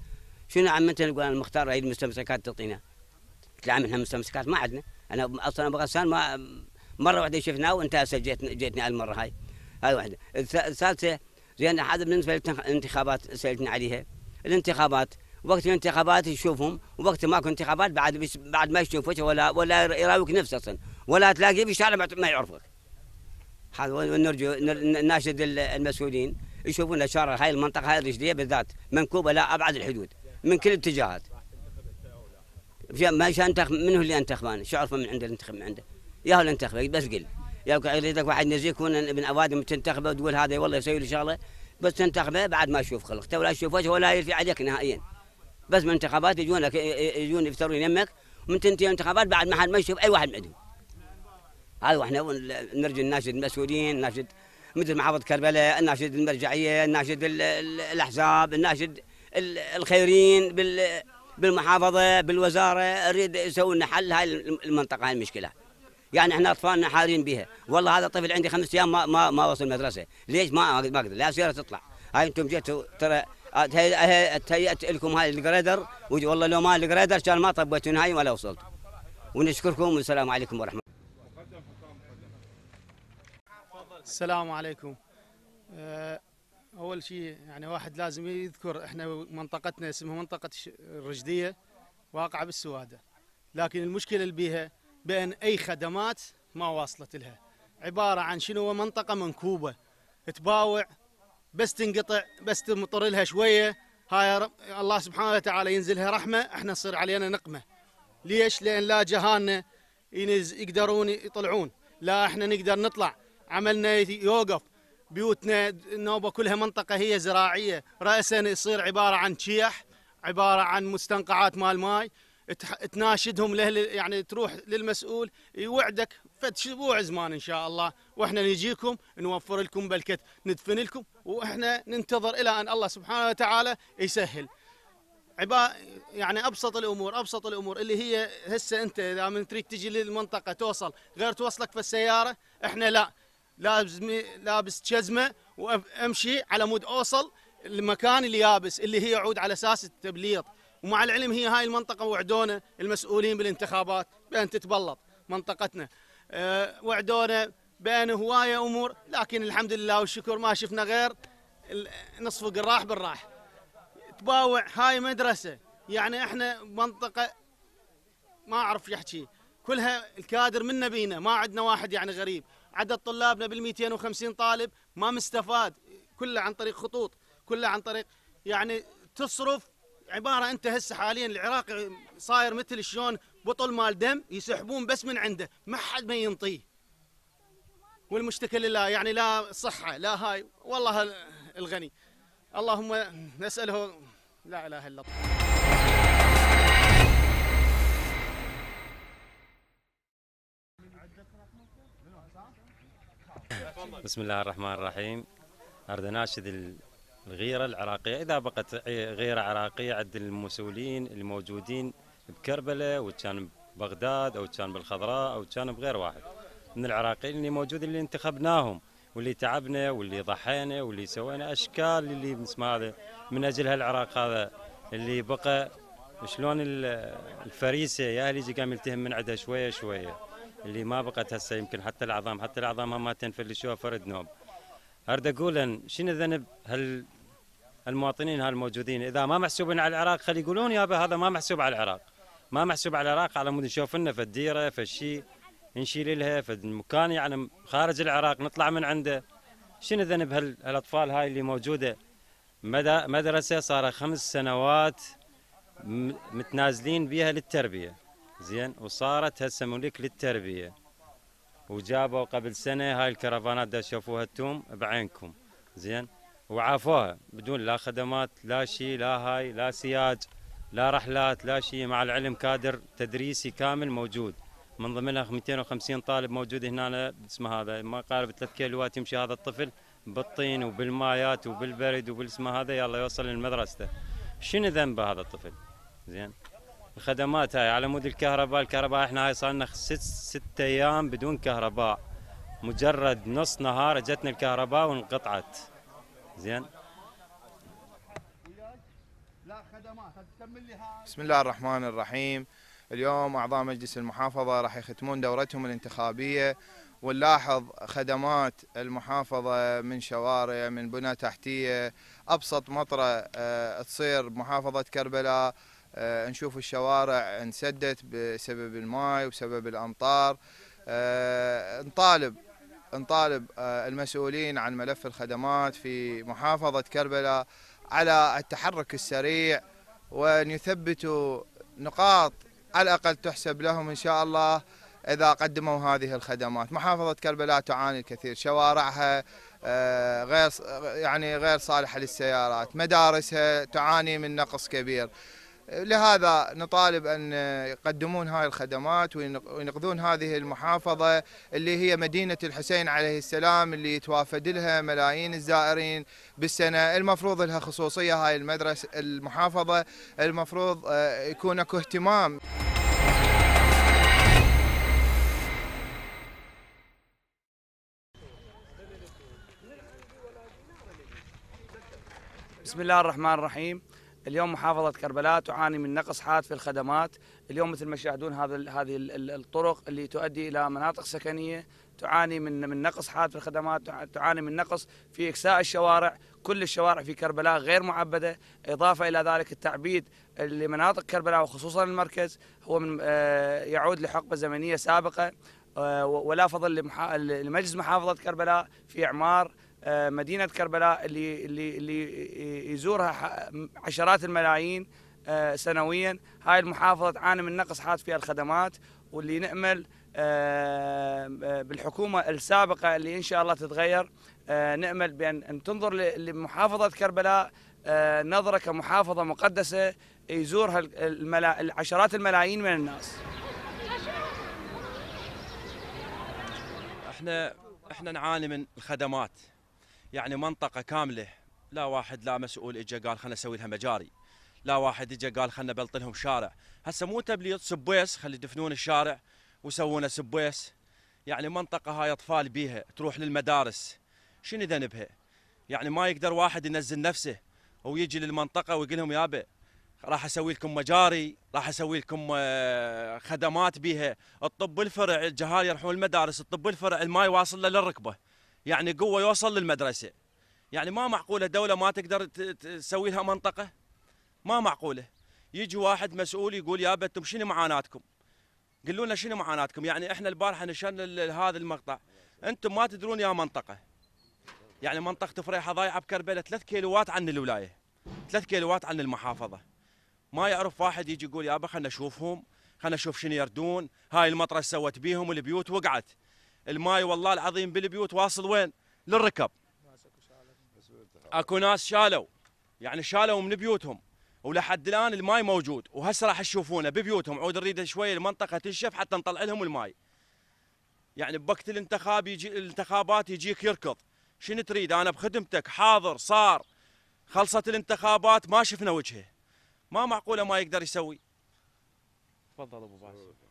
شنو عم انت نقول المختار هي المستمسكات تعطينا تتعامل منها مستمسكات ما عندنا انا اصلا ابو غسان ما مره واحده شفناه وانتهى جيت جيتني المره هاي هاي واحده الثالثه زين هذا بالنسبه للانتخابات سالتني عليها الانتخابات وقت الانتخابات يشوفهم وقت ماكو انتخابات بعد بعد ما يشوفك ولا ولا يراويك نفس اصلا ولا تلاقيه بالشارع ما يعرفك هذا نرجو ناشد المسؤولين يشوفون الشارع هاي المنطقه هاي الرشديه بالذات منكوبه لا ابعد الحدود من كل الاتجاهات مش انتخ منه اللي انتخب انا شو اعرفه من عنده اللي انتخب من عنده يا هو اللي انتخبه بس قل يا اريدك واحد نزيه يكون ابن اوادم تنتخبه وتقول هذا والله يسوي لي شغله بس تنتخبه بعد ما اشوف خلقته ولا اشوف وجهه ولا يرفع عليك نهائيا بس من انتخابات يجونك يجون يفترون يمك ومن تنتهي انتخابات بعد ما حد ما يشوف اي واحد من عندهم هذا واحنا نرجو الناشد المسؤولين الناشد مثل محافظ كربلاء الناشد المرجعيه الناشد الاحزاب الناشد الخيرين بال بالمحافظه بالوزاره اريد يسوي لنا حل هاي المنطقه هاي المشكله يعني احنا اطفالنا حارين بها والله هذا الطفل عندي خمس ايام ما ما, ما وصل المدرسه ليش ما ما اقدر لا سياره تطلع هاي انتم جيتوا ترى تهيأت لكم هاي الجريدر والله لو ما الجريدر كان ما طبيتوا هاي ولا وصلت ونشكركم والسلام عليكم ورحمه
السلام عليكم آه، اول شيء يعني واحد لازم يذكر احنا منطقتنا اسمها منطقه الرشديه واقعه بالسواده لكن المشكله اللي بيها بان اي خدمات ما واصلت لها عباره عن شنو منطقه منكوبه تباوع بس تنقطع بس تمطر لها شويه هاي الله سبحانه وتعالى ينزلها رحمه احنا تصير علينا نقمه ليش لان لا جهالنا يقدرون يطلعون لا احنا نقدر نطلع عملنا يوقف بيوتنا النوبه كلها منطقه هي زراعيه راسا يصير عباره عن شيح عباره عن مستنقعات مال ماي تناشدهم له يعني تروح للمسؤول يوعدك فد اسبوع زمان ان شاء الله واحنا نجيكم نوفر لكم بلكت ندفن لكم واحنا ننتظر الى ان الله سبحانه وتعالى يسهل عبا يعني ابسط الامور ابسط الامور اللي هي هسه انت اذا من تريد تجي للمنطقه توصل غير توصلك في السياره احنا لا لابس لابس جزمه وامشي على مود اوصل المكان اللي يابس اللي هي يعود على اساس التبليط ومع العلم هي هاي المنطقه وعدونا المسؤولين بالانتخابات بان تتبلط منطقتنا أه وعدونا بان هوايه امور لكن الحمد لله والشكر ما شفنا غير نصف قراح بالراح تباوع هاي مدرسه يعني احنا منطقه ما اعرف يحكي كلها الكادر منا بينا ما عندنا واحد يعني غريب عدد طلابنا بال 250 طالب ما مستفاد كله عن طريق خطوط كله عن طريق يعني تصرف عباره انت هسه حاليا العراقي صاير مثل شلون بطل مال دم يسحبون بس من عنده ما حد ما ينطيه والمشتكى لله يعني لا صحه لا هاي والله الغني اللهم نساله لا اله الا الله
بسم الله الرحمن الرحيم أرد أناشد الغيرة العراقية إذا بقت غيرة عراقية عند المسؤولين الموجودين بكربلاء وكان بغداد أو كان بالخضراء أو كان بغير واحد من العراقيين اللي موجودين اللي انتخبناهم واللي تعبنا واللي ضحينا واللي سوينا أشكال اللي مثل هذا من أجل هالعراق هذا اللي بقى شلون الفريسة يا أهلي قام يلتهم من عندها شوية شوية اللي ما بقت هسه يمكن حتى العظام حتى العظام ما تنفلشوها فرد نوم ارد اقول شنو ذنب هال المواطنين هالموجودين اذا ما محسوبين على العراق خلي يقولون يابا هذا ما محسوب على العراق ما محسوب على العراق على مود نشوف لنا فالديره فالشيء نشيل لها المكان يعني خارج العراق نطلع من عنده شنو ذنب هالاطفال هاي اللي موجوده مدرسه صار خمس سنوات متنازلين بها للتربيه زين وصارت هسه ملك للتربيه وجابوا قبل سنه هاي الكرفانات دا شافوها التوم بعينكم زين وعافوها بدون لا خدمات لا شيء لا هاي لا سياج لا رحلات لا شيء مع العلم كادر تدريسي كامل موجود من ضمنها 250 طالب موجود هنا اسمه هذا ما قارب 3 كيلوات يمشي هذا الطفل بالطين وبالمايات وبالبرد وبالاسم هذا يلا يوصل لمدرسته شنو ذنب هذا الطفل زين الخدمات هاي على مود الكهرباء الكهرباء احنا هاي صار لنا ست ست ايام بدون كهرباء مجرد نص نهار اجتنا الكهرباء وانقطعت زين
بسم الله الرحمن الرحيم اليوم اعضاء مجلس المحافظه راح يختمون دورتهم الانتخابيه ونلاحظ خدمات المحافظة من شوارع من بنى تحتية أبسط مطرة آه، تصير بمحافظة كربلاء آه، نشوف الشوارع انسدت بسبب الماء وبسبب الامطار آه، نطالب نطالب آه، المسؤولين عن ملف الخدمات في محافظة كربلاء على التحرك السريع وأن يثبتوا نقاط على الأقل تحسب لهم إن شاء الله إذا قدموا هذه الخدمات محافظة كربلاء تعاني الكثير شوارعها غير يعني غير صالحة للسيارات مدارسها تعاني من نقص كبير لهذا نطالب أن يقدمون هاي الخدمات وينقذون هذه المحافظة اللي هي مدينة الحسين عليه السلام اللي توافد لها ملايين الزائرين بالسنة المفروض لها خصوصية هاي المدرسة المحافظة المفروض آه، يكون اكو اهتمام
بسم الله الرحمن الرحيم اليوم محافظة كربلاء تعاني من نقص حاد في الخدمات، اليوم مثل ما يشاهدون هذا هذه الطرق اللي تؤدي إلى مناطق سكنية تعاني من من نقص حاد في الخدمات، تعاني من نقص في إكساء الشوارع، كل الشوارع في كربلاء غير معبدة، إضافة إلى ذلك التعبيد لمناطق كربلاء وخصوصا المركز هو من آه، يعود لحقبة زمنية سابقة آه، ولا فضل لمجلس محافظة كربلاء في إعمار آه، مدينه كربلاء اللي اللي اللي يزورها عشرات الملايين آه، سنويا هاي المحافظه تعاني من نقص حاد في الخدمات واللي نامل آه، بالحكومه السابقه اللي ان شاء الله تتغير نامل بان تنظر لمحافظه كربلاء نظره كمحافظه مقدسه يزورها
عشرات الملايين من الناس احنا احنا نعاني من الخدمات يعني منطقه كامله لا واحد لا مسؤول اجى قال خلنا نسوي لها مجاري لا واحد اجى قال خلنا نبلط لهم شارع هسه مو تبليط سبيس خلي يدفنون الشارع ويسوونه سبيس يعني منطقه هاي اطفال بيها تروح للمدارس شنو ذنبها يعني ما يقدر واحد ينزل نفسه ويجي للمنطقه ويقول لهم يابا راح اسوي لكم مجاري راح اسوي لكم آه، خدمات بيها الطب الفرع الجهال يروحون المدارس الطب الفرع الماي واصل له للركبه يعني قوه يوصل للمدرسه يعني ما معقوله دوله ما تقدر تسوي لها منطقه ما معقوله يجي واحد مسؤول يقول يا انتم شنو معاناتكم قولوا لنا شنو معاناتكم يعني احنا البارحه نشان هذا المقطع انتم ما تدرون يا منطقه يعني منطقه فريحه ضايعه بكربله 3 كيلوات عن الولايه 3 كيلوات عن المحافظه ما يعرف واحد يجي يقول يابا خلينا نشوفهم خلنا نشوف شنو يردون هاي المطره سوت بيهم البيوت وقعت الماي والله العظيم بالبيوت واصل وين للركب اكو ناس شالوا يعني شالوا من بيوتهم ولحد الان الماي موجود وهسه راح تشوفونه ببيوتهم عود نريد شويه المنطقه تنشف حتى نطلع لهم الماي يعني بوقت الانتخاب يجي الانتخابات يجيك يركض شنو تريد انا بخدمتك حاضر صار خلصت الانتخابات ما شفنا وجهه ما معقوله ما يقدر يسوي تفضل ابو باسل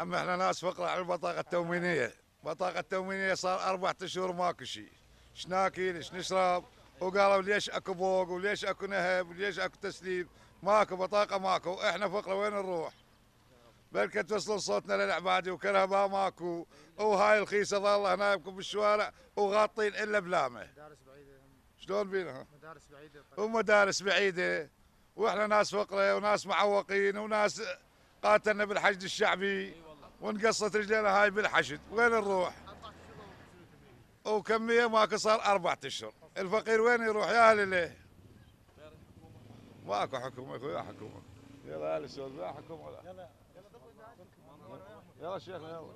اما احنا ناس
فقراء على البطاقه التموينيه البطاقه التموينيه صار اربع اشهر ماكو شيء ايش ناكل ايش نشرب وقالوا ليش اكو بوق وليش اكو نهب وليش اكو تسليم ماكو بطاقه ماكو احنا فقره وين نروح بلكن توصلون صوتنا للعبادي وكهرباء ماكو وهاي الخيسه ظل هنا يبكم بالشوارع وغاطين الا بلامه مدارس بعيده شلون بينا
مدارس بعيده
طيب. ومدارس بعيده واحنا ناس فقره وناس معوقين وناس قاتلنا بالحشد الشعبي ونقصت رجلينا هاي بالحشد وين نروح وكمية ما صار أربعة أشهر الفقير وين يروح يا أهل ليه ماكو حكومة يا حكومة يلا يا السود لا حكومة لا
يلا يلا شيخنا
يلا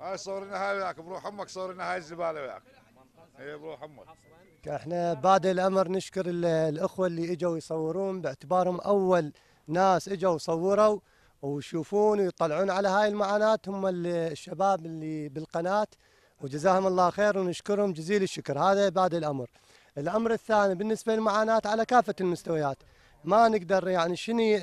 هاي صورنا هاي وياك بروح امك صورنا هاي الزباله وياك اي بروح امك
احنا بعد الامر نشكر الاخوه اللي اجوا يصورون باعتبارهم اول ناس اجوا وصوروا ويشوفون ويطلعون على هاي المعاناة هم الشباب اللي بالقناة وجزاهم الله خير ونشكرهم جزيل الشكر هذا بعد الأمر الأمر الثاني بالنسبة للمعاناة على كافة المستويات ما نقدر يعني شني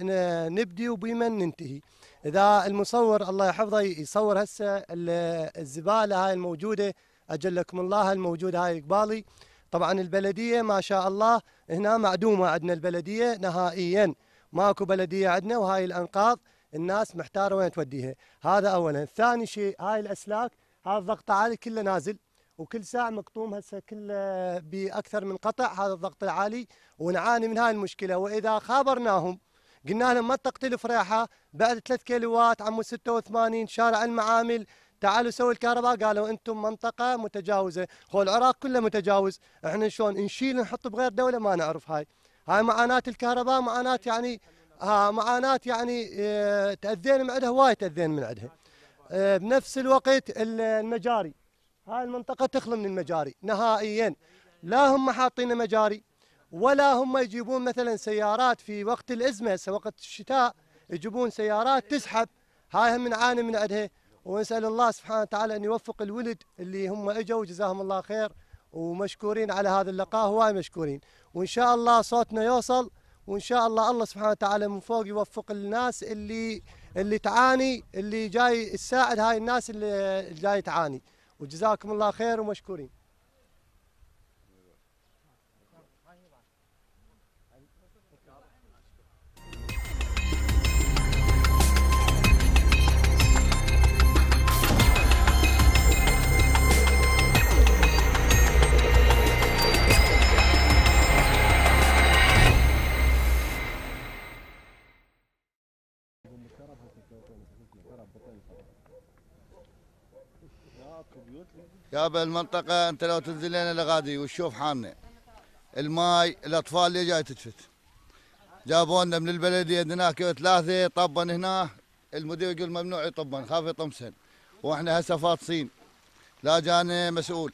نبدي وبمن ننتهي إذا المصور الله يحفظه يصور هسه الزبالة هاي الموجودة أجلكم الله الموجودة هاي قبالي طبعا البلدية ما شاء الله هنا معدومة عندنا البلدية نهائياً ماكو بلديه عندنا وهاي الانقاض الناس محتاره وين توديها هذا اولا ثاني شيء هاي الاسلاك هذا الضغط العالي كله نازل وكل ساعه مقطوم هسه كله باكثر من قطع هذا الضغط العالي ونعاني من هاي المشكله واذا خابرناهم قلنا لهم ما تقتلوا فريحه بعد 3 كيلوات عمو 86 شارع المعامل تعالوا سووا الكهرباء قالوا انتم منطقه متجاوزه هو العراق كله متجاوز احنا شلون نشيل نحط بغير دوله ما نعرف هاي هاي معاناة الكهرباء معاناة يعني،, يعني آه معاناة يعني آه تأذينا من عندها وايد تأذينا من عندها آه بنفس الوقت المجاري هاي المنطقة تخلى من المجاري نهائيا لا هم حاطين مجاري ولا هم يجيبون مثلا سيارات في وقت الأزمة هسه وقت الشتاء يجيبون سيارات تسحب هاي هم نعاني من عندها ونسأل الله سبحانه وتعالى أن يوفق الولد اللي هم اجوا جزاهم الله خير ومشكورين على هذا اللقاء هواي مشكورين وإن شاء الله صوتنا يوصل وإن شاء الله الله سبحانه وتعالى من فوق يوفق الناس اللي اللي تعاني اللي جاي تساعد هاي الناس اللي جاي تعاني وجزاكم الله خير ومشكورين
يا بالمنطقة انت لو تنزل لنا لغادي وتشوف حالنا الماي الاطفال اللي جاي تتفت جابونا من البلدية هناك ثلاثة طبن هنا المدير يقول ممنوع يطبن خاف يطمسن واحنا هسه فاطسين لا جانا مسؤول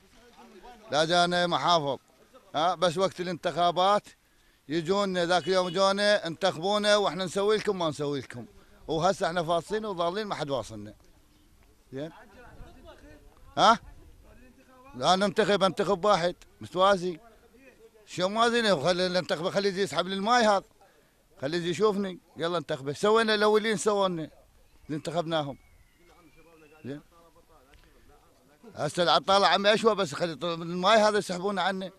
لا جانا محافظ ها بس وقت الانتخابات يجونا ذاك اليوم جونا انتخبونا واحنا نسوي لكم ما نسوي لكم وهسه احنا فاصلين وضالين ما حد واصلنا زين ها لا ننتخب انتخب واحد متوازي شو موازينه خلي ننتخبه خلي يجي يسحب لي الماي هذا خلي يجي يشوفني يلا انتخبه سوينا الاولين سوونا اللي انتخبناهم زين هسه العطاله عمي اشوى بس خلي الماي هذا يسحبونه عنا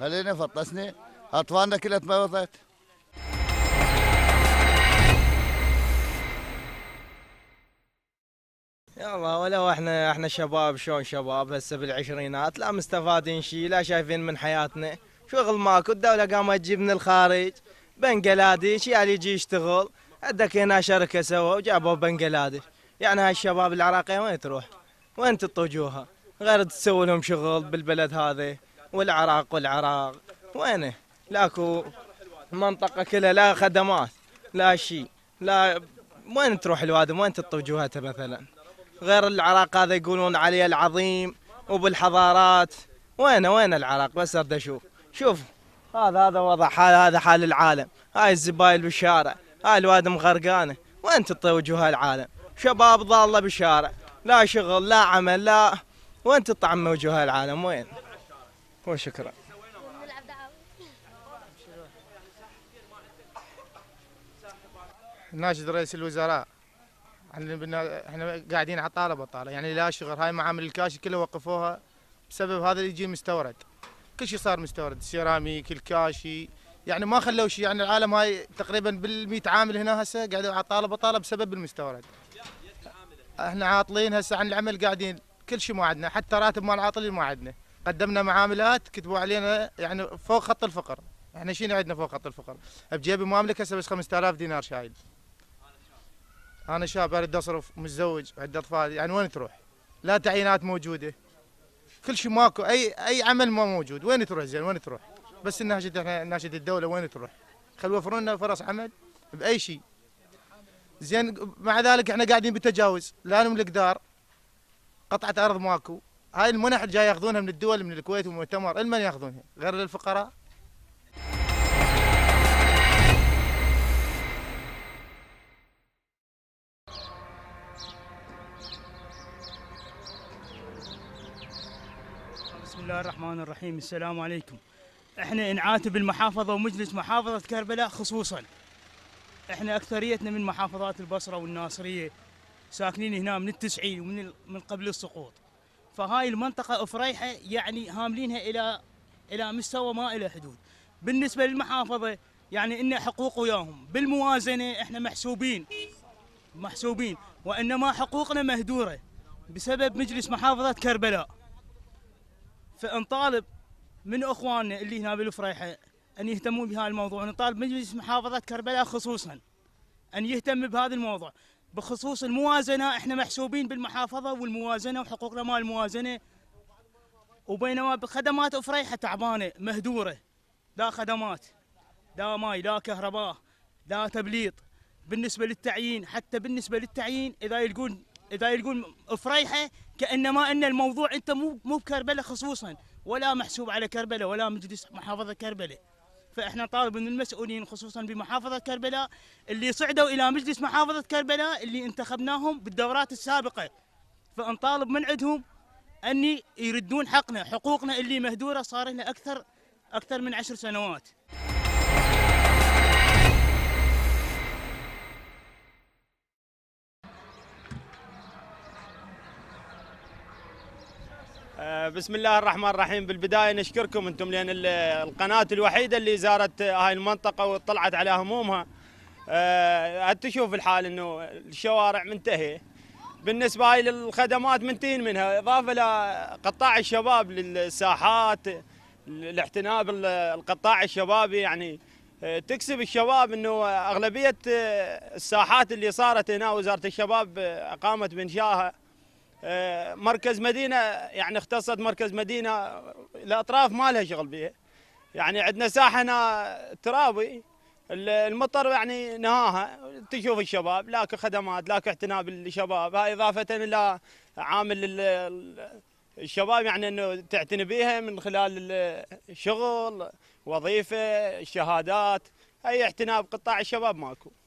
خلينا
فطسنا اطفالنا كلها ما يلا ولو احنا احنا شباب شلون شباب هسه بالعشرينات لا مستفادين شيء لا شايفين من حياتنا شغل ماكو الدوله قامت تجيب من الخارج بنجلاديش يعني يجي يشتغل عندك هنا شركه سوا وجابوا بنجلاديش يعني هاي الشباب العراقيه وين تروح؟ وين تطوجوها؟ غير تسوي لهم شغل بالبلد هذا والعراق والعراق وينه؟ لاكو منطقه كلها لا خدمات لا شيء لا وين تروح الوادم وين تطوجوها مثلا؟ غير العراق هذا يقولون عليه العظيم وبالحضارات وين وين العراق بس ارد اشوف شوف هذا هذا وضع حال هذا حال العالم هاي الزبايل بالشارع هاي الواد مغرقانه وين تطي وجوه العالم شباب ضاله بالشارع لا شغل لا عمل لا وين تطعم وجوه العالم وين وشكرا ناشد
رئيس الوزراء احنا بنا احنا قاعدين على طاله بطاله يعني لا شغل هاي معامل الكاش كلها وقفوها بسبب هذا اللي يجي مستورد كل شيء صار مستورد سيراميك الكاشي يعني ما خلوا شيء يعني العالم هاي تقريبا بال100 عامل هنا هسه قاعدين على طاله بطاله بسبب المستورد احنا عاطلين هسه عن العمل قاعدين كل شيء ما عندنا حتى راتب مال عاطلين ما عندنا قدمنا معاملات كتبوا علينا يعني فوق خط الفقر احنا شنو عندنا فوق خط الفقر بجيبي ماملك هسه بس 5000 دينار شايل انا شاب اريد اصرف متزوج عندي اطفال يعني وين تروح؟ لا تعيينات موجوده كل شيء ماكو اي اي عمل ما موجود وين تروح زين وين تروح؟ بس الناشد احنا ناشد الدوله وين تروح؟ خلوا يوفرون لنا فرص عمل باي شيء زين مع ذلك احنا قاعدين بالتجاوز لا نملك دار قطعه ارض ماكو هاي المنح جاي ياخذونها من الدول من الكويت والمؤتمر المن ياخذونها غير للفقراء
الله الرحمن الرحيم السلام عليكم احنا نعاتب المحافظة ومجلس محافظة كربلاء خصوصا احنا اكثريتنا من محافظات البصرة والناصرية ساكنين هنا من التسعين ومن من قبل السقوط فهاي المنطقة افريحة يعني هاملينها الى الى مستوى ما الى حدود بالنسبة للمحافظة يعني ان حقوق وياهم بالموازنة احنا محسوبين محسوبين وانما حقوقنا مهدورة بسبب مجلس محافظة كربلاء فنطالب من اخواننا اللي هنا بالفريحه ان يهتمون بهذا الموضوع ونطالب مجلس محافظه كربلاء خصوصا ان يهتم بهذا الموضوع بخصوص الموازنه احنا محسوبين بالمحافظه والموازنه وحقوقنا مال الموازنه وبينما بخدمات افريحه تعبانه مهدوره لا خدمات لا ماي لا كهرباء لا تبليط بالنسبه للتعيين حتى بالنسبه للتعيين اذا يلقون اذا يقول فريحه كانما ان الموضوع انت مو مو بكربلاء خصوصا ولا محسوب على كربلاء ولا مجلس محافظه كربلاء فاحنا طالب من المسؤولين خصوصا بمحافظه كربلاء اللي صعدوا الى مجلس محافظه كربلاء اللي انتخبناهم بالدورات السابقه فنطالب من عندهم ان يردون حقنا حقوقنا اللي مهدوره صار لنا اكثر اكثر من عشر سنوات
بسم الله الرحمن الرحيم بالبدايه نشكركم انتم لان القناه الوحيده اللي زارت هاي المنطقه وطلعت على همومها آه، تشوف الحال انه الشوارع منتهيه بالنسبه هاي للخدمات منتين منها اضافه لقطاع الشباب للساحات الاعتناء بالقطاع الشبابي يعني آه، تكسب الشباب انه اغلبيه آه، الساحات اللي صارت هنا وزاره الشباب قامت بانشائها آه، مركز مدينه يعني اختصت مركز مدينه الاطراف ما لها شغل بيها يعني عندنا ساحه هنا ترابي المطر يعني نهاها تشوف الشباب لاك خدمات لاك اعتناء بالشباب هاي اضافه الى عامل الشباب يعني انه تعتني بها من خلال الشغل وظيفه شهادات اي اعتناء بقطاع الشباب ماكو